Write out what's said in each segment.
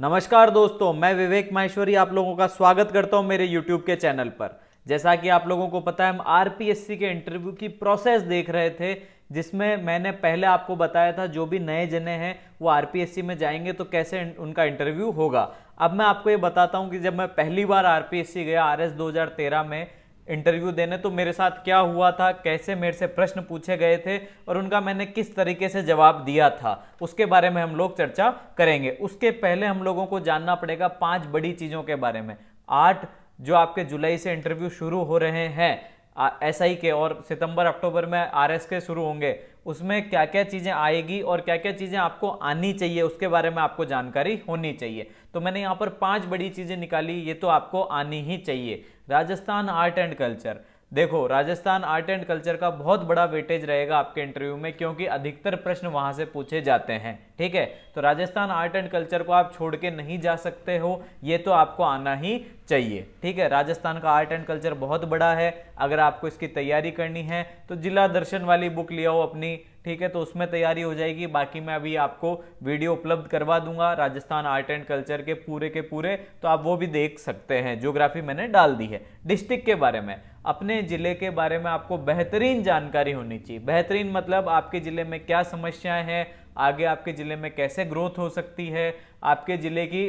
नमस्कार दोस्तों मैं विवेक माहेश्वरी आप लोगों का स्वागत करता हूं मेरे YouTube के चैनल पर जैसा कि आप लोगों को पता है हम आरपीएससी के इंटरव्यू की प्रोसेस देख रहे थे जिसमें मैंने पहले आपको बताया था जो भी नए जने हैं वो आरपीएससी में जाएंगे तो कैसे उनका इंटरव्यू होगा अब मैं आपको ये बताता हूँ कि जब मैं पहली बार आर गया आर एस में इंटरव्यू देने तो मेरे साथ क्या हुआ था कैसे मेरे से प्रश्न पूछे गए थे और उनका मैंने किस तरीके से जवाब दिया था उसके बारे में हम लोग चर्चा करेंगे उसके पहले हम लोगों को जानना पड़ेगा पांच बड़ी चीज़ों के बारे में आठ जो आपके जुलाई से इंटरव्यू शुरू हो रहे हैं एस आई के और सितंबर अक्टूबर में आर एस के शुरू होंगे उसमें क्या क्या चीज़ें आएगी और क्या क्या चीज़ें आपको आनी चाहिए उसके बारे में आपको जानकारी होनी चाहिए तो मैंने यहाँ पर पांच बड़ी चीज़ें निकाली ये तो आपको आनी ही चाहिए राजस्थान आर्ट एंड कल्चर देखो राजस्थान आर्ट एंड कल्चर का बहुत बड़ा वेटेज रहेगा आपके इंटरव्यू में क्योंकि अधिकतर प्रश्न वहां से पूछे जाते हैं ठीक है तो राजस्थान आर्ट एंड कल्चर को आप छोड़ के नहीं जा सकते हो ये तो आपको आना ही चाहिए ठीक है राजस्थान का आर्ट एंड कल्चर बहुत बड़ा है अगर आपको इसकी तैयारी करनी है तो जिला दर्शन वाली बुक ले आओ अपनी ठीक है तो उसमें तैयारी हो जाएगी बाकी मैं अभी आपको वीडियो उपलब्ध करवा दूंगा राजस्थान आर्ट एंड कल्चर के पूरे के पूरे तो आप वो भी देख सकते हैं ज्योग्राफी मैंने डाल दी है डिस्ट्रिक्ट के बारे में अपने ज़िले के बारे में आपको बेहतरीन जानकारी होनी चाहिए बेहतरीन मतलब आपके ज़िले में क्या समस्याएं हैं आगे आपके ज़िले में कैसे ग्रोथ हो सकती है आपके ज़िले की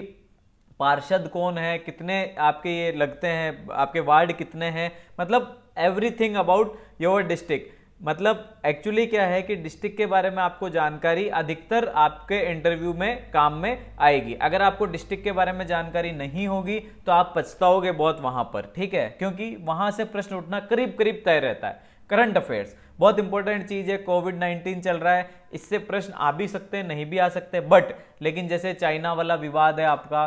पार्षद कौन है कितने आपके ये लगते हैं आपके वार्ड कितने हैं मतलब एवरीथिंग अबाउट योर डिस्ट्रिक्ट मतलब एक्चुअली क्या है कि डिस्ट्रिक्ट के बारे में आपको जानकारी अधिकतर आपके इंटरव्यू में काम में आएगी अगर आपको डिस्ट्रिक्ट के बारे में जानकारी नहीं होगी तो आप पछताओगे बहुत वहां पर ठीक है क्योंकि वहां से प्रश्न उठना करीब करीब तय रहता है करंट अफेयर्स बहुत इंपॉर्टेंट चीज़ है कोविड 19 चल रहा है इससे प्रश्न आ भी सकते हैं नहीं भी आ सकते बट लेकिन जैसे चाइना वाला विवाद है आपका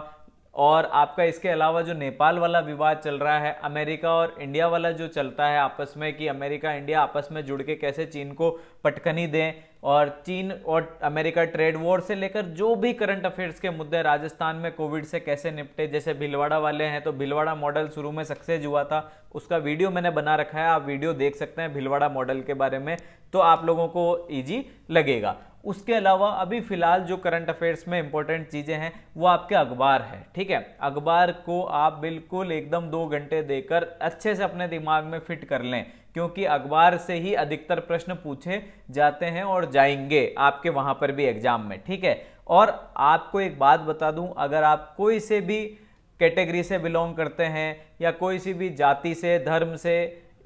और आपका इसके अलावा जो नेपाल वाला विवाद चल रहा है अमेरिका और इंडिया वाला जो चलता है आपस में कि अमेरिका इंडिया आपस में जुड़ के कैसे चीन को पटकनी दें और चीन और अमेरिका ट्रेड वॉर से लेकर जो भी करंट अफेयर्स के मुद्दे राजस्थान में कोविड से कैसे निपटे जैसे भिलवाड़ा वाले हैं तो भिलवाड़ा मॉडल शुरू में सक्सेस हुआ था उसका वीडियो मैंने बना रखा है आप वीडियो देख सकते हैं भिलवाड़ा मॉडल के बारे में तो आप लोगों को ईजी लगेगा उसके अलावा अभी फ़िलहाल जो करंट अफेयर्स में इंपॉर्टेंट चीज़ें हैं वो आपके अखबार है ठीक है अखबार को आप बिल्कुल एकदम दो घंटे देकर अच्छे से अपने दिमाग में फिट कर लें क्योंकि अखबार से ही अधिकतर प्रश्न पूछे जाते हैं और जाएंगे आपके वहाँ पर भी एग्जाम में ठीक है और आपको एक बात बता दूं अगर आप कोई से भी कैटेगरी से बिलोंग करते हैं या कोई सी भी जाति से धर्म से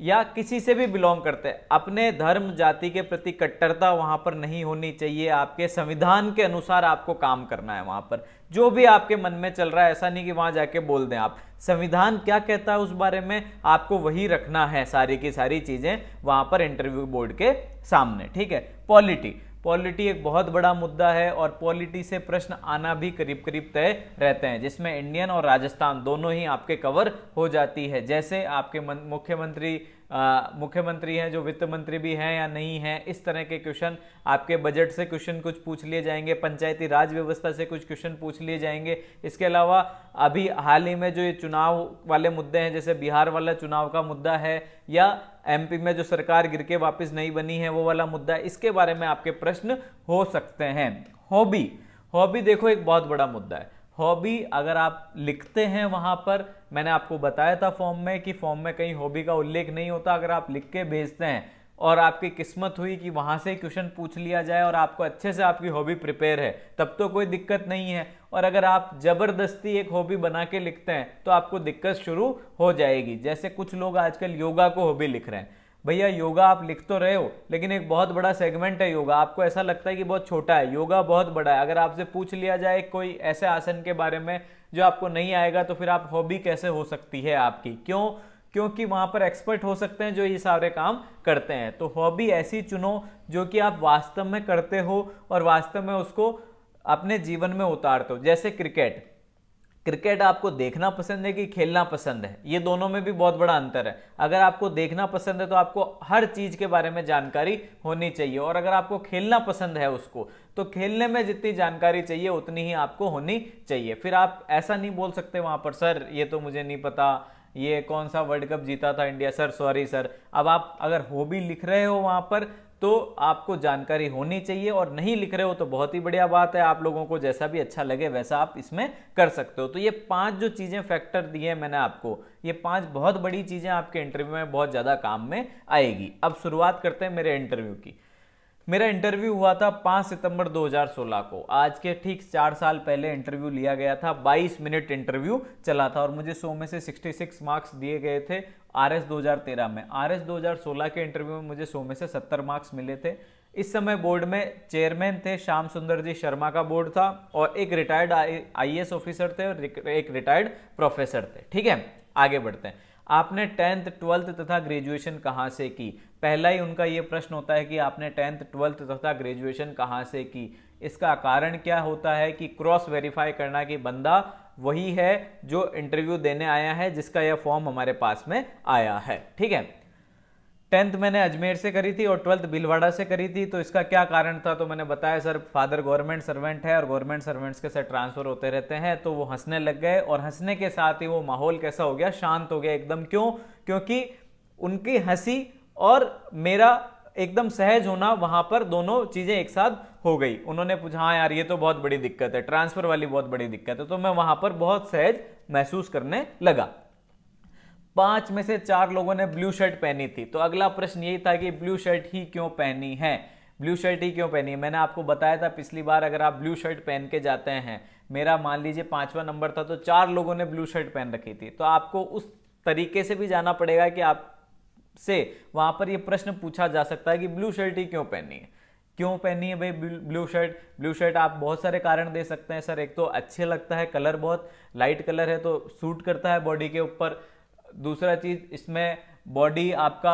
या किसी से भी बिलोंग करते हैं अपने धर्म जाति के प्रति कट्टरता वहाँ पर नहीं होनी चाहिए आपके संविधान के अनुसार आपको काम करना है वहाँ पर जो भी आपके मन में चल रहा है ऐसा नहीं कि वहाँ जाके बोल दें आप संविधान क्या कहता है उस बारे में आपको वही रखना है सारी की सारी चीज़ें वहाँ पर इंटरव्यू बोर्ड के सामने ठीक है पॉलिटी पॉलिटी एक बहुत बड़ा मुद्दा है और पॉलिटी से प्रश्न आना भी करीब करीब तय रहते हैं जिसमें इंडियन और राजस्थान दोनों ही आपके कवर हो जाती है जैसे आपके मुख्यमंत्री मुख्यमंत्री हैं जो वित्त मंत्री भी हैं या नहीं हैं इस तरह के क्वेश्चन आपके बजट से क्वेश्चन कुछ पूछ लिए जाएंगे पंचायती राज व्यवस्था से कुछ क्वेश्चन पूछ लिए जाएंगे इसके अलावा अभी हाल ही में जो ये चुनाव वाले मुद्दे हैं जैसे बिहार वाला चुनाव का मुद्दा है या एमपी में जो सरकार गिर के वापस नहीं बनी है वो वाला मुद्दा इसके बारे में आपके प्रश्न हो सकते हैं हॉबी हॉबी देखो एक बहुत बड़ा मुद्दा है हॉबी अगर आप लिखते हैं वहाँ पर मैंने आपको बताया था फॉर्म में कि फॉर्म में कहीं हॉबी का उल्लेख नहीं होता अगर आप लिख के भेजते हैं और आपकी किस्मत हुई कि वहाँ से क्वेश्चन पूछ लिया जाए और आपको अच्छे से आपकी हॉबी प्रिपेयर है तब तो कोई दिक्कत नहीं है और अगर आप ज़बरदस्ती एक हॉबी बना के लिखते हैं तो आपको दिक्कत शुरू हो जाएगी जैसे कुछ लोग आजकल योगा को हॉबी लिख रहे हैं भैया योगा आप लिख तो रहे हो लेकिन एक बहुत बड़ा सेगमेंट है योगा आपको ऐसा लगता है कि बहुत छोटा है योगा बहुत बड़ा है अगर आपसे पूछ लिया जाए कोई ऐसे आसन के बारे में जो आपको नहीं आएगा तो फिर आप हॉबी कैसे हो सकती है आपकी क्यों क्योंकि वहां पर एक्सपर्ट हो सकते हैं जो ये सारे काम करते हैं तो हॉबी ऐसी चुनो जो कि आप वास्तव में करते हो और वास्तव में उसको अपने जीवन में उतारते हो जैसे क्रिकेट क्रिकेट आपको देखना पसंद है कि खेलना पसंद है ये दोनों में भी बहुत बड़ा अंतर है अगर आपको देखना पसंद है तो आपको हर चीज़ के बारे में जानकारी होनी चाहिए और अगर आपको खेलना पसंद है उसको तो खेलने में जितनी जानकारी चाहिए उतनी ही आपको होनी चाहिए फिर आप ऐसा नहीं बोल सकते वहाँ पर सर ये तो मुझे नहीं पता ये कौन सा वर्ल्ड कप जीता था इंडिया सर सॉरी सर अब आप अगर हॉबी लिख रहे हो वहाँ पर तो आपको जानकारी होनी चाहिए और नहीं लिख रहे हो तो बहुत ही बढ़िया बात है आप लोगों को जैसा भी अच्छा लगे वैसा आप इसमें कर सकते हो तो ये पांच जो चीज़ें फैक्टर दिए हैं मैंने आपको ये पांच बहुत बड़ी चीज़ें आपके इंटरव्यू में बहुत ज़्यादा काम में आएगी अब शुरुआत करते हैं मेरे इंटरव्यू की मेरा इंटरव्यू हुआ था 5 सितंबर 2016 को आज के ठीक चार साल पहले इंटरव्यू लिया गया था 22 मिनट इंटरव्यू चला था और मुझे 100 में से 66 मार्क्स दिए गए थे आर एस 2013 में आर एस 2016 के इंटरव्यू में मुझे 100 में से 70 मार्क्स मिले थे इस समय बोर्ड में चेयरमैन थे श्याम सुंदर जी शर्मा का बोर्ड था और एक रिटायर्ड आई ऑफिसर थे और एक रिटायर्ड प्रोफेसर थे ठीक है आगे बढ़ते हैं आपने टेंथ ट्वेल्थ तथा ग्रेजुएशन कहाँ से की पहला ही उनका ये प्रश्न होता है कि आपने टेंथ ट्वेल्थ तथा ग्रेजुएशन कहाँ से की इसका कारण क्या होता है कि क्रॉस वेरीफाई करना कि बंदा वही है जो इंटरव्यू देने आया है जिसका यह फॉर्म हमारे पास में आया है ठीक है टेंथ मैंने अजमेर से करी थी और ट्वेल्थ भीलवाड़ा से करी थी तो इसका क्या कारण था तो मैंने बताया सर फादर गवर्नमेंट सर्वेंट है और गवर्नमेंट सर्वेंट्स के सर ट्रांसफ़र होते रहते हैं तो वो हंसने लग गए और हंसने के साथ ही वो माहौल कैसा हो गया शांत हो गया एकदम क्यों क्योंकि उनकी हंसी और मेरा एकदम सहज होना वहां पर दोनों चीजें एक साथ हो गई उन्होंने पूछा हाँ यार ये तो बहुत बड़ी दिक्कत है ट्रांसफर वाली बहुत बड़ी दिक्कत है तो मैं वहां पर बहुत सहज महसूस करने लगा पांच में से चार लोगों ने ब्लू शर्ट पहनी थी तो अगला प्रश्न यही था कि ब्लू शर्ट ही क्यों पहनी है ब्लू शर्ट ही क्यों पहनी है मैंने आपको बताया था पिछली बार अगर आप ब्लू शर्ट पहन के जाते हैं मेरा मान लीजिए पांचवा नंबर था तो चार लोगों ने ब्लू शर्ट पहन रखी थी तो आपको उस तरीके से भी जाना पड़ेगा कि आप से वहां पर यह प्रश्न पूछा जा सकता है कि ब्लू शर्ट ही क्यों पहनी है क्यों पहनी है भाई ब्लू शर्ट ब्लू शर्ट आप बहुत सारे कारण दे सकते हैं सर एक तो अच्छे लगता है कलर बहुत लाइट कलर है तो सूट करता है बॉडी के ऊपर दूसरा चीज़ इसमें बॉडी आपका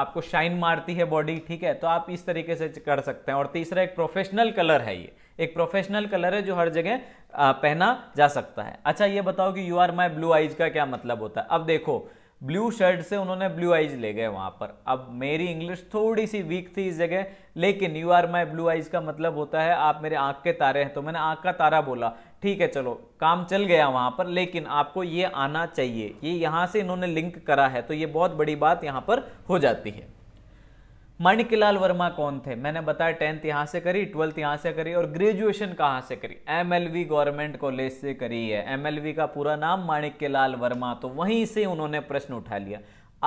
आपको शाइन मारती है बॉडी ठीक है तो आप इस तरीके से कर सकते हैं और तीसरा एक प्रोफेशनल कलर है ये एक प्रोफेशनल कलर है जो हर जगह पहना जा सकता है अच्छा ये बताओ कि you are my blue eyes का क्या मतलब होता है अब देखो ब्लू शर्ट से उन्होंने ब्लू आइज ले गए वहाँ पर अब मेरी इंग्लिश थोड़ी सी वीक थी इस जगह लेकिन you are my blue eyes का मतलब होता है आप मेरे आँख के तारे हैं तो मैंने आँख का तारा बोला ठीक है चलो काम चल गया वहाँ पर लेकिन आपको ये आना चाहिए ये यहाँ से इन्होंने लिंक करा है तो ये बहुत बड़ी बात यहाँ पर हो जाती है मणिकलाल वर्मा कौन थे मैंने बताया टेंथ यहाँ से करी ट्वेल्थ यहाँ से करी और ग्रेजुएशन कहाँ से करी एम गवर्नमेंट कॉलेज से करी है एम का पूरा नाम माणिक्यलाल वर्मा तो वहीं से उन्होंने प्रश्न उठा लिया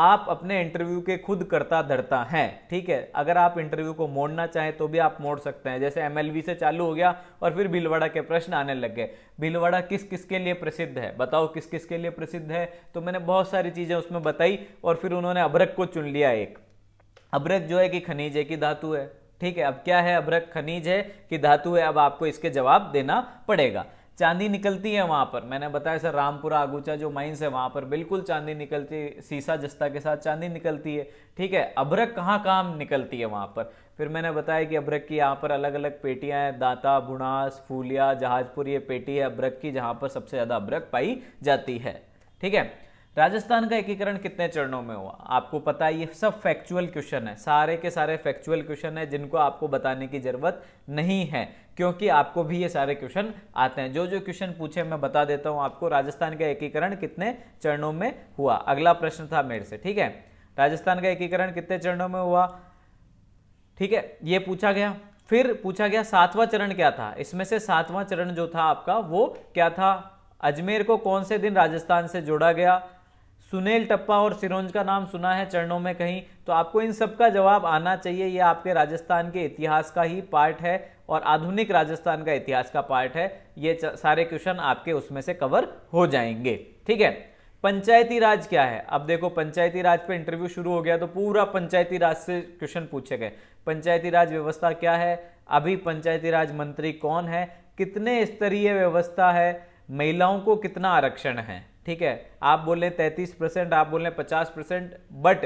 आप अपने इंटरव्यू के खुद करता धरता हैं ठीक है अगर आप इंटरव्यू को मोड़ना चाहें तो भी आप मोड़ सकते हैं जैसे एमएलवी से चालू हो गया और फिर भीलवाड़ा के प्रश्न आने लग गए भीलवाड़ा किस किस के लिए प्रसिद्ध है बताओ किस किस के लिए प्रसिद्ध है तो मैंने बहुत सारी चीज़ें उसमें बताई और फिर उन्होंने अभ्रक को चुन लिया एक अब्रक जो है कि खनिज है कि धातु है ठीक है अब क्या है अब्रक खनिज है कि धातु है अब आपको इसके जवाब देना पड़ेगा चांदी निकलती है वहाँ पर मैंने बताया सर रामपुरा आगूचा जो माइंस है वहाँ पर बिल्कुल चांदी निकलती है सीसा जस्ता के साथ चांदी निकलती है ठीक है अभ्रक कहाँ कहाँ निकलती है वहाँ पर फिर मैंने बताया कि अभ्रक की यहाँ पर अलग अलग पेटियाँ हैं दाता भुणास फूलिया जहाजपुर ये पेटी है अभ्रक की जहाँ पर सबसे ज़्यादा अभ्रक पाई जाती है ठीक है राजस्थान का एकीकरण कितने चरणों में हुआ आपको पता है ये सब फैक्चुअल क्वेश्चन है सारे के सारे फैक्चुअल क्वेश्चन है जिनको आपको बताने की जरूरत नहीं है क्योंकि आपको भी ये सारे क्वेश्चन आते हैं जो जो क्वेश्चन पूछे मैं बता देता हूं आपको राजस्थान का एकीकरण कितने चरणों में हुआ अगला प्रश्न था मेरे से ठीक है राजस्थान का एकीकरण कितने चरणों में हुआ ठीक है ये पूछा गया फिर पूछा गया सातवां चरण क्या था इसमें से सातवां चरण जो था आपका वो क्या था अजमेर को कौन से दिन राजस्थान से जोड़ा गया सुनील टप्पा और सिरोंज का नाम सुना है चरणों में कहीं तो आपको इन सब का जवाब आना चाहिए यह आपके राजस्थान के इतिहास का ही पार्ट है और आधुनिक राजस्थान का इतिहास का पार्ट है ये सारे क्वेश्चन आपके उसमें से कवर हो जाएंगे ठीक है पंचायती राज क्या है अब देखो पंचायती राज पे इंटरव्यू शुरू हो गया तो पूरा पंचायती राज से क्वेश्चन पूछे गए पंचायती राज व्यवस्था क्या है अभी पंचायती राज मंत्री कौन है कितने स्तरीय व्यवस्था है महिलाओं को कितना आरक्षण है ठीक है आप बोल रहे तैंतीस परसेंट आप बोल रहे पचास परसेंट बट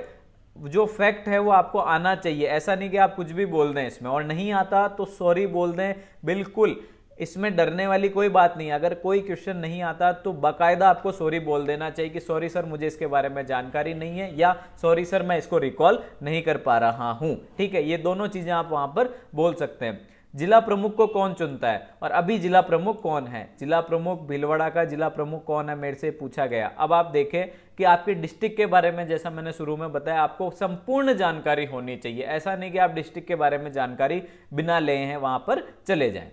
जो फैक्ट है वो आपको आना चाहिए ऐसा नहीं कि आप कुछ भी बोल दें इसमें और नहीं आता तो सॉरी बोल दें बिल्कुल इसमें डरने वाली कोई बात नहीं अगर कोई क्वेश्चन नहीं आता तो बाकायदा आपको सॉरी बोल देना चाहिए कि सॉरी सर मुझे इसके बारे में जानकारी नहीं है या सॉरी सर मैं इसको रिकॉल नहीं कर पा रहा हूँ ठीक है ये दोनों चीज़ें आप वहाँ पर बोल सकते हैं जिला प्रमुख को कौन चुनता है और अभी जिला प्रमुख कौन है जिला प्रमुख भीलवाड़ा का जिला प्रमुख कौन है मेरे से पूछा गया अब आप देखें कि आपके डिस्ट्रिक्ट के बारे में जैसा मैंने शुरू में बताया आपको संपूर्ण जानकारी होनी चाहिए ऐसा नहीं कि आप डिस्ट्रिक्ट के बारे में जानकारी बिना ले हैं वहां पर चले जाएं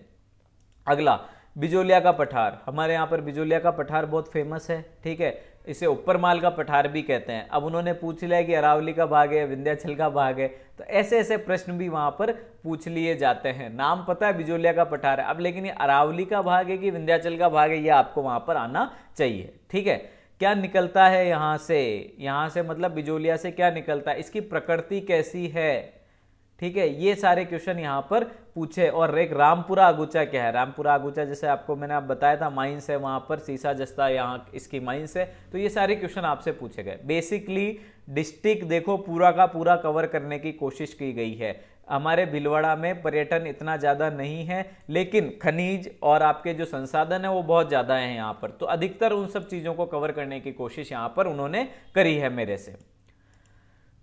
अगला बिजोलिया का पठार हमारे यहाँ पर बिजोलिया का पठार बहुत फेमस है ठीक है इसे ऊपर माल का पठार भी कहते हैं अब उन्होंने पूछ लिया कि अरावली का भाग है विंध्याचल का भाग है तो ऐसे ऐसे प्रश्न भी वहाँ पर पूछ लिए जाते हैं नाम पता है बिजोलिया का पठार है अब लेकिन ये अरावली का भाग है कि विंध्याचल का भाग है ये आपको वहाँ पर आना चाहिए ठीक है क्या निकलता है यहाँ से यहाँ से मतलब बिजोलिया से क्या निकलता है इसकी प्रकृति कैसी है ठीक है ये सारे क्वेश्चन यहाँ पर पूछे और एक रामपुरा आगुचा क्या है रामपुरा आगुचा जैसे आपको मैंने आप बताया था माइंस है वहाँ पर सीसा जस्ता यहाँ इसकी माइंस है तो ये सारे क्वेश्चन आपसे पूछे गए बेसिकली डिस्ट्रिक्ट देखो पूरा का पूरा कवर करने की कोशिश की गई है हमारे भिलवाड़ा में पर्यटन इतना ज़्यादा नहीं है लेकिन खनिज और आपके जो संसाधन है वो बहुत ज़्यादा हैं यहाँ पर तो अधिकतर उन सब चीज़ों को कवर करने की कोशिश यहाँ पर उन्होंने करी है मेरे से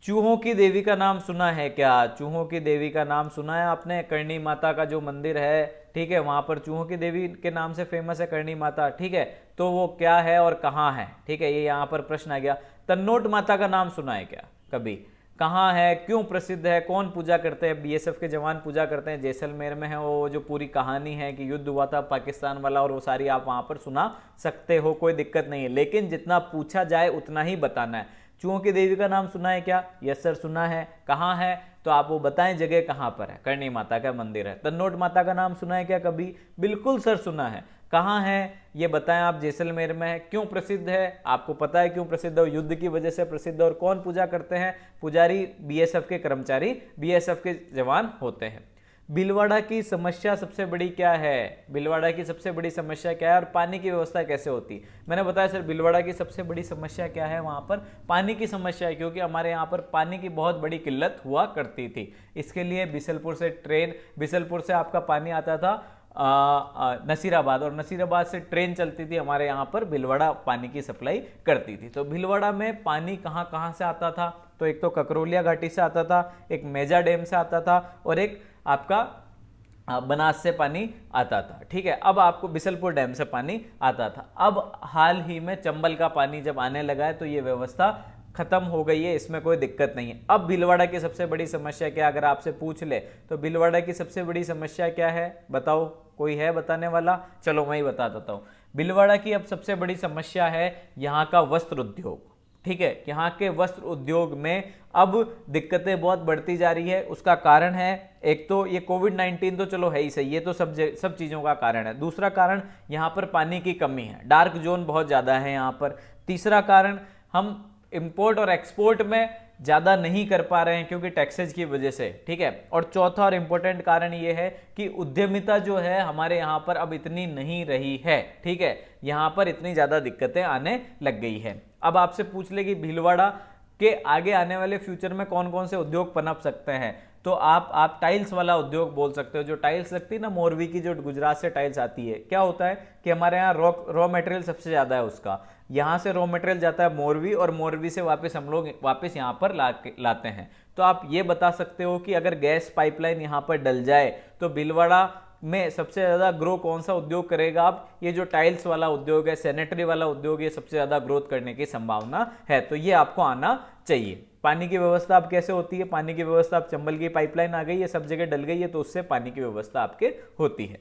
चूहों की देवी का नाम सुना है क्या चूहों की देवी का नाम सुना है आपने करणी माता का जो मंदिर है ठीक है वहाँ पर चूहों की देवी के नाम से फेमस है करणी माता ठीक है तो वो क्या है और कहाँ है ठीक है ये यहाँ पर प्रश्न आ गया तन्नोट माता का नाम सुना है क्या कभी कहाँ है क्यों प्रसिद्ध है कौन पूजा करते हैं बी के जवान पूजा करते हैं जैसलमेर में है वो जो पूरी कहानी है कि युद्ध हुआ था पाकिस्तान वाला और वो सारी आप वहाँ पर सुना सकते हो कोई दिक्कत नहीं है लेकिन जितना पूछा जाए उतना ही बताना है की देवी का नाम सुना है क्या यस सर सुना है कहाँ है तो आप वो बताएं जगह कहाँ पर है करणी माता का मंदिर है तन्नोट माता का नाम सुना है क्या कभी बिल्कुल सर सुना है कहाँ है ये बताएं आप जैसलमेर में है क्यों प्रसिद्ध है आपको पता है क्यों प्रसिद्ध है युद्ध की वजह से प्रसिद्ध है और कौन पूजा करते हैं पुजारी बीएसएफ के कर्मचारी बीएसएफ के जवान होते हैं बिलवाड़ा की समस्या सबसे बड़ी क्या है बिलवाड़ा की सबसे बड़ी समस्या क्या है और पानी की व्यवस्था कैसे होती मैंने बताया सर बिलवाड़ा की सबसे बड़ी समस्या क्या है वहाँ पर पानी की समस्या है क्योंकि हमारे यहाँ पर पानी की बहुत बड़ी किल्लत हुआ करती थी इसके लिए बिसलपुर से ट्रेन बिसलपुर से आपका पानी आता था नसीराबाद और नसीराबाद से ट्रेन चलती थी हमारे यहाँ पर भिलवाड़ा पानी की सप्लाई करती थी तो भिलवाड़ा में पानी कहाँ कहाँ से आता था तो एक तो ककरोलिया घाटी से आता था एक मेजा डैम से आता था और एक आपका बनास से पानी आता था ठीक है अब आपको बिसलपुर डैम से पानी आता था अब हाल ही में चंबल का पानी जब आने लगा है तो ये व्यवस्था खत्म हो गई है इसमें कोई दिक्कत नहीं है अब भिलवाड़ा की सबसे बड़ी समस्या क्या अगर आपसे पूछ ले तो भिलवाड़ा की सबसे बड़ी समस्या क्या है बताओ कोई है बताने वाला चलो मैं ही बता देता हूँ भिलवाड़ा की अब सबसे बड़ी समस्या है यहाँ का वस्त्र उद्योग ठीक है यहाँ के वस्त्र उद्योग में अब दिक्कतें बहुत बढ़ती जा रही है उसका कारण है एक तो ये कोविड 19 तो चलो है ही सही ये तो सब सब चीज़ों का कारण है दूसरा कारण यहाँ पर पानी की कमी है डार्क जोन बहुत ज़्यादा है यहाँ पर तीसरा कारण हम इम्पोर्ट और एक्सपोर्ट में ज़्यादा नहीं कर पा रहे हैं क्योंकि टैक्सेज की वजह से ठीक है और चौथा और इम्पोर्टेंट कारण ये है कि उद्यमिता जो है हमारे यहाँ पर अब इतनी नहीं रही है ठीक है यहाँ पर इतनी ज़्यादा दिक्कतें आने लग गई है अब आपसे पूछ ले कि भीलवाड़ा के आगे आने वाले फ्यूचर में कौन कौन से उद्योग पनप सकते हैं तो आप आप टाइल्स वाला उद्योग बोल सकते हो जो टाइल्स लगती है ना मोरवी की जो गुजरात से टाइल्स आती है क्या होता है कि हमारे यहाँ रॉ रॉ मटेरियल सबसे ज़्यादा है उसका यहाँ से रॉ मटेरियल जाता है मोरवी और मोरवी से वापस हम लोग वापस यहाँ पर ला लाते हैं तो आप ये बता सकते हो कि अगर गैस पाइपलाइन यहाँ पर डल जाए तो बिलवाड़ा में सबसे ज़्यादा ग्रो कौन सा उद्योग करेगा अब ये जो टाइल्स वाला उद्योग है सैनिटरी वाला उद्योग ये सबसे ज़्यादा ग्रोथ करने की संभावना है तो ये आपको आना चाहिए पानी की व्यवस्था अब कैसे होती है पानी की व्यवस्था अब चंबल की पाइपलाइन आ गई है सब जगह डल गई है तो उससे पानी की व्यवस्था आपके होती है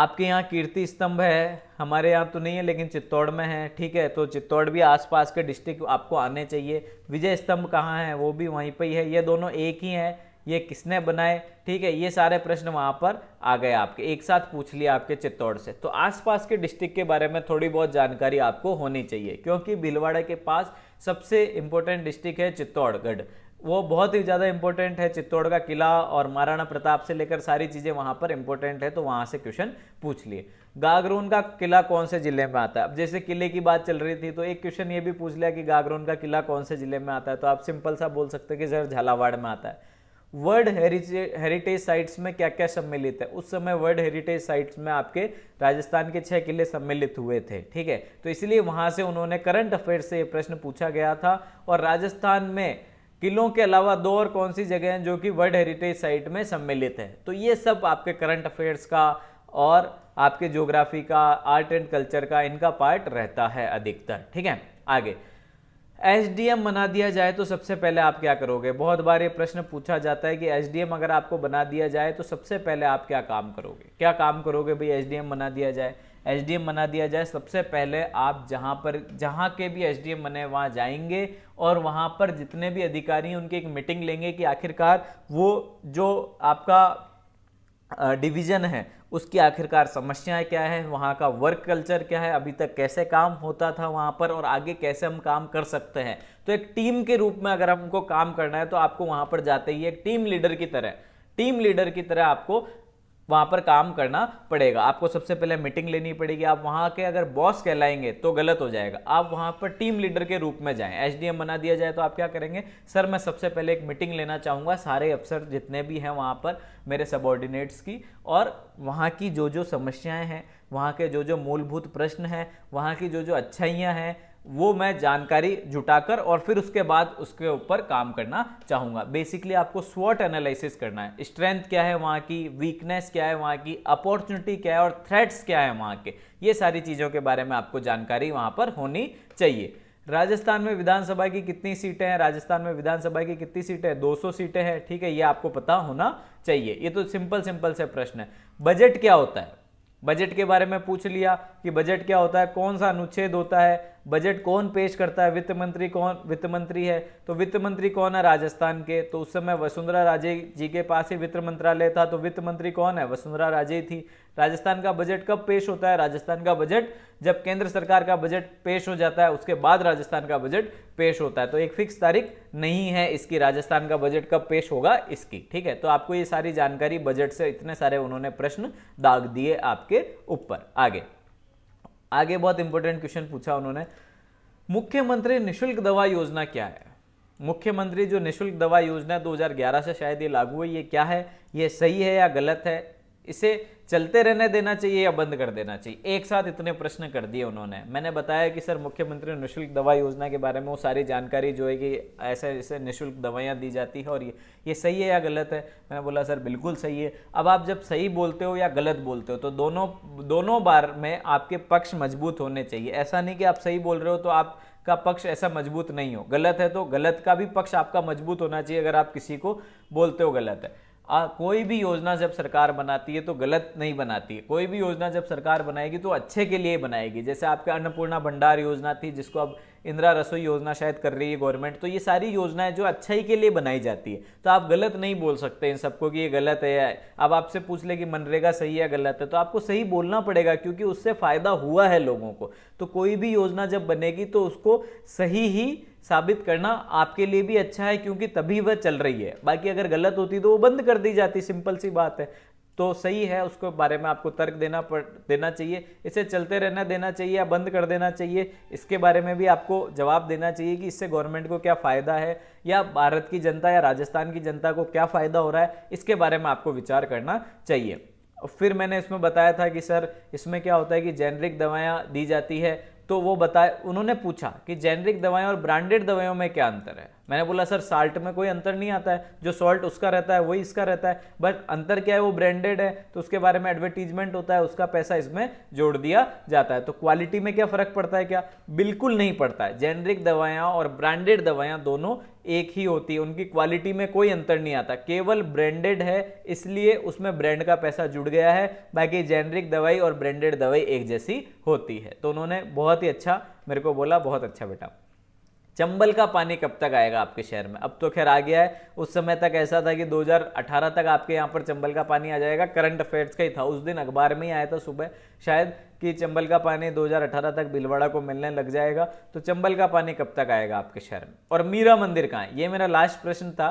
आपके यहाँ कीर्ति स्तंभ है हमारे यहाँ तो नहीं है लेकिन चित्तौड़ में है ठीक है तो चित्तौड़ भी आसपास के डिस्ट्रिक्ट आपको आने चाहिए विजय स्तंभ कहाँ है वो भी वहीं पर ही है ये दोनों एक ही हैं ये किसने बनाए ठीक है ये सारे प्रश्न वहाँ पर आ गए आपके एक साथ पूछ लिए आपके चित्तौड़ से तो आसपास के डिस्ट्रिक्ट के बारे में थोड़ी बहुत जानकारी आपको होनी चाहिए क्योंकि भीलवाड़ा के पास सबसे इम्पोर्टेंट डिस्ट्रिक्ट है चित्तौड़गढ़ वो बहुत ही ज़्यादा इंपॉर्टेंट है चित्तौड़ का किला और महाराणा प्रताप से लेकर सारी चीज़ें वहाँ पर इंपॉर्टेंट है तो वहाँ से क्वेश्चन पूछ लिए गागरून का किला कौन से जिले में आता है अब जैसे किले की बात चल रही थी तो एक क्वेश्चन ये भी पूछ लिया कि गागरून का किला कौन से जिले में आता है तो आप सिंपल सा बोल सकते हैं कि सर झालावाड़ में आता है वर्ल्ड हेरिटेज साइट्स में क्या क्या सम्मिलित है उस समय वर्ल्ड हेरिटेज साइट्स में आपके राजस्थान के छह किले सम्मिलित हुए थे ठीक है तो इसलिए वहां से उन्होंने करंट अफेयर से ये प्रश्न पूछा गया था और राजस्थान में किलों के अलावा दो और कौन सी जगह हैं जो कि वर्ल्ड हेरिटेज साइट में सम्मिलित है तो ये सब आपके करंट अफेयर्स का और आपके ज्योग्राफी का आर्ट एंड कल्चर का इनका पार्ट रहता है अधिकतर ठीक है आगे एसडीएम बना दिया जाए तो सबसे पहले आप क्या करोगे बहुत बार ये प्रश्न पूछा जाता है कि एसडीएम अगर आपको बना दिया जाए तो सबसे पहले आप क्या काम करोगे क्या काम करोगे भाई एसडीएम बना दिया जाए एसडीएम बना दिया जाए सबसे पहले आप जहाँ पर जहाँ के भी एसडीएम बने वहाँ जाएंगे और वहाँ पर जितने भी अधिकारी हैं उनकी एक मीटिंग लेंगे कि आखिरकार वो जो आपका डिवीज़न है उसकी आखिरकार समस्याएं क्या है वहाँ का वर्क कल्चर क्या है अभी तक कैसे काम होता था वहाँ पर और आगे कैसे हम काम कर सकते हैं तो एक टीम के रूप में अगर हमको काम करना है तो आपको वहाँ पर जाते ही एक टीम लीडर की तरह टीम लीडर की तरह आपको वहाँ पर काम करना पड़ेगा आपको सबसे पहले मीटिंग लेनी पड़ेगी आप वहाँ के अगर बॉस कहलाएंगे तो गलत हो जाएगा आप वहाँ पर टीम लीडर के रूप में जाएं एसडीएम बना दिया जाए तो आप क्या करेंगे सर मैं सबसे पहले एक मीटिंग लेना चाहूँगा सारे अफसर जितने भी हैं वहाँ पर मेरे सबॉर्डिनेट्स की और वहाँ की जो जो समस्याएँ हैं वहाँ के जो जो मूलभूत प्रश्न हैं वहाँ की जो जो अच्छाइयाँ हैं वो मैं जानकारी जुटाकर और फिर उसके बाद उसके ऊपर काम करना चाहूँगा बेसिकली आपको स्वॉट एनालिसिस करना है स्ट्रेंथ क्या है वहाँ की वीकनेस क्या है वहाँ की अपॉर्चुनिटी क्या है और थ्रेट्स क्या है वहाँ के ये सारी चीज़ों के बारे में आपको जानकारी वहाँ पर होनी चाहिए राजस्थान में विधानसभा की कितनी सीटें हैं राजस्थान में विधानसभा की कितनी सीटें हैं दो सीटें हैं ठीक है ये आपको पता होना चाहिए ये तो सिंपल सिंपल से प्रश्न है बजट क्या होता है बजट के बारे में पूछ लिया कि बजट क्या होता है कौन सा अनुच्छेद होता है बजट कौन पेश करता है वित्त मंत्री कौन वित्त मंत्री है तो वित्त मंत्री कौन है राजस्थान के तो उस समय वसुंधरा राजे जी के पास ही वित्त मंत्रालय था तो वित्त मंत्री कौन है वसुंधरा राजे थी राजस्थान का बजट कब पेश होता है राजस्थान का बजट जब केंद्र सरकार का बजट पेश हो जाता है उसके बाद राजस्थान का बजट पेश होता है तो एक फिक्स तारीख नहीं है इसकी राजस्थान का बजट कब पेश होगा इसकी ठीक है तो आपको ये सारी जानकारी बजट से इतने सारे उन्होंने प्रश्न दाग दिए आपके ऊपर आगे आगे बहुत इंपॉर्टेंट क्वेश्चन पूछा उन्होंने मुख्यमंत्री निशुल्क दवा योजना क्या है मुख्यमंत्री जो निशुल्क दवा योजना 2011 से शायद ये लागू हुई ये क्या है ये सही है या गलत है इसे चलते रहने देना चाहिए या बंद कर देना चाहिए एक साथ इतने प्रश्न कर दिए उन्होंने मैंने बताया कि सर मुख्यमंत्री निःशुल्क दवा योजना के बारे में वो सारी जानकारी जो है कि ऐसे ऐसे निःशुल्क दवाइयाँ दी जाती है और ये ये सही है या गलत है मैंने बोला सर बिल्कुल सही है अब आप जब सही बोलते हो या गलत बोलते हो तो दोनों दोनों बार में आपके पक्ष मजबूत होने चाहिए ऐसा नहीं कि आप सही बोल रहे हो तो आप का पक्ष ऐसा मजबूत नहीं हो गलत है तो गलत का भी पक्ष आपका मजबूत होना चाहिए अगर आप किसी को बोलते हो गलत है आ, कोई भी योजना जब सरकार बनाती है तो गलत नहीं बनाती है कोई भी योजना जब सरकार बनाएगी तो अच्छे के लिए बनाएगी जैसे आपके अन्नपूर्णा भंडार योजना थी जिसको अब इंदिरा रसोई योजना शायद कर रही है गवर्नमेंट तो ये सारी योजनाएं जो अच्छाई के लिए बनाई जाती है तो आप गलत नहीं बोल सकते इन सबको कि ये गलत है अब आपसे पूछ ले कि मनरेगा सही है गलत है तो आपको सही बोलना पड़ेगा क्योंकि उससे फ़ायदा हुआ है लोगों को तो कोई भी योजना जब बनेगी तो उसको सही ही साबित करना आपके लिए भी अच्छा है क्योंकि तभी वह चल रही है बाकी अगर गलत होती तो वो बंद कर दी जाती सिंपल सी बात है तो सही है उसके बारे में आपको तर्क देना पड़ देना चाहिए इसे चलते रहना देना चाहिए या बंद कर देना चाहिए इसके बारे में भी आपको जवाब देना चाहिए कि इससे गवर्नमेंट को क्या फ़ायदा है या भारत की जनता या राजस्थान की जनता को क्या फ़ायदा हो रहा है इसके बारे में आपको विचार करना चाहिए फिर मैंने इसमें बताया था कि सर इसमें क्या होता है कि जेनरिक दवाएं दी जाती है तो वो बताए उन्होंने पूछा कि जेनरिक दवाएं और ब्रांडेड दवाइयों में क्या अंतर है मैंने बोला सर साल्ट में कोई अंतर नहीं आता है जो सॉल्ट उसका रहता है वही इसका रहता है बट अंतर क्या है वो ब्रांडेड है तो उसके बारे में एडवर्टीजमेंट होता है उसका पैसा इसमें जोड़ दिया जाता है तो क्वालिटी में क्या फ़र्क पड़ता है क्या बिल्कुल नहीं पड़ता है जेनरिक दवाइयाँ और ब्रांडेड दवाइयाँ दोनों एक ही होती है उनकी क्वालिटी में कोई अंतर नहीं आता केवल ब्रांडेड है इसलिए उसमें ब्रांड का पैसा जुड़ गया है बाकी जेनरिक दवाई और ब्रांडेड दवाई एक जैसी होती है तो उन्होंने बहुत ही अच्छा मेरे को बोला बहुत अच्छा बेटा चंबल का पानी कब तक आएगा आपके शहर में अब तो खैर आ गया है उस समय तक ऐसा था कि 2018 तक आपके यहाँ पर चंबल का पानी आ जाएगा करंट अफेयर्स का ही था उस दिन अखबार में ही आया था सुबह शायद कि चंबल का पानी 2018 तक बिलवाड़ा को मिलने लग जाएगा तो चंबल का पानी कब तक आएगा आपके शहर में और मीरा मंदिर कहाँ है ये मेरा लास्ट प्रश्न था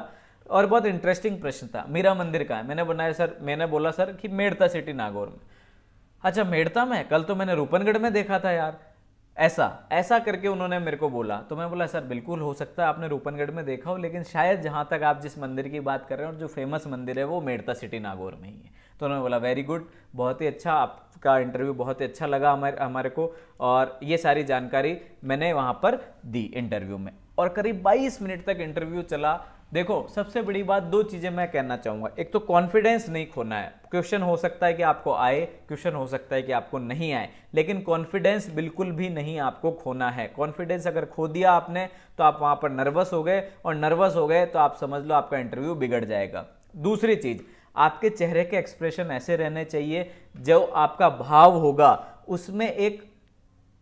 और बहुत इंटरेस्टिंग प्रश्न था मीरा मंदिर कहाँ है मैंने बनाया सर मैंने बोला सर कि मेड़ता सिटी नागौर में अच्छा मेड़ता में कल तो मैंने रूपनगढ़ में देखा था यार ऐसा ऐसा करके उन्होंने मेरे को बोला तो मैं बोला सर बिल्कुल हो सकता है आपने रूपनगढ़ में देखा हो लेकिन शायद जहाँ तक आप जिस मंदिर की बात कर रहे हैं और जो फेमस मंदिर है वो मेड़ता सिटी नागौर में ही है तो उन्होंने बोला वेरी गुड बहुत ही अच्छा आपका इंटरव्यू बहुत ही अच्छा लगा हमारे हमारे को और ये सारी जानकारी मैंने वहाँ पर दी इंटरव्यू में और करीब 22 मिनट तक इंटरव्यू चला देखो सबसे बड़ी बात दो चीज़ें मैं कहना चाहूँगा एक तो कॉन्फिडेंस नहीं खोना है क्वेश्चन हो सकता है कि आपको आए क्वेश्चन हो सकता है कि आपको नहीं आए लेकिन कॉन्फिडेंस बिल्कुल भी नहीं आपको खोना है कॉन्फिडेंस अगर खो दिया आपने तो आप वहाँ पर नर्वस हो गए और नर्वस हो गए तो आप समझ लो आपका इंटरव्यू बिगड़ जाएगा दूसरी चीज़ आपके चेहरे के एक्सप्रेशन ऐसे रहने चाहिए जो आपका भाव होगा उसमें एक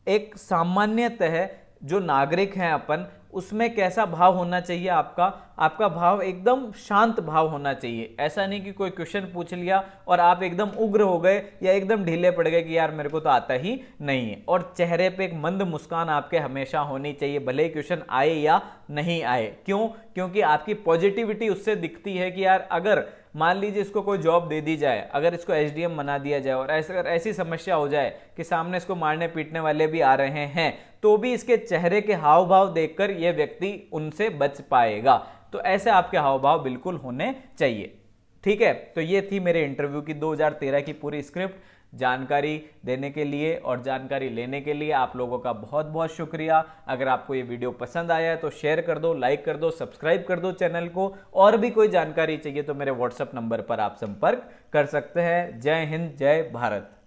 एक सामान्यतः जो नागरिक हैं अपन उसमें कैसा भाव होना चाहिए आपका आपका भाव एकदम शांत भाव होना चाहिए ऐसा नहीं कि कोई क्वेश्चन पूछ लिया और आप एकदम उग्र हो गए या एकदम ढीले पड़ गए कि यार मेरे को तो आता ही नहीं है और चेहरे पे एक मंद मुस्कान आपके हमेशा होनी चाहिए भले ही क्वेश्चन आए या नहीं आए क्यों क्योंकि आपकी पॉजिटिविटी उससे दिखती है कि यार अगर मान लीजिए इसको कोई जॉब दे दी जाए अगर इसको एच बना दिया जाए और ऐसे अगर ऐसी समस्या हो जाए कि सामने इसको मारने पीटने वाले भी आ रहे हैं तो भी इसके चेहरे के हाव भाव देखकर यह व्यक्ति उनसे बच पाएगा तो ऐसे आपके हाव भाव बिल्कुल होने चाहिए ठीक है तो ये थी मेरे इंटरव्यू की 2013 की पूरी स्क्रिप्ट जानकारी देने के लिए और जानकारी लेने के लिए आप लोगों का बहुत बहुत शुक्रिया अगर आपको ये वीडियो पसंद आया है तो शेयर कर दो लाइक कर दो सब्सक्राइब कर दो चैनल को और भी कोई जानकारी चाहिए तो मेरे व्हाट्सएप नंबर पर आप संपर्क कर सकते हैं जय हिंद जय भारत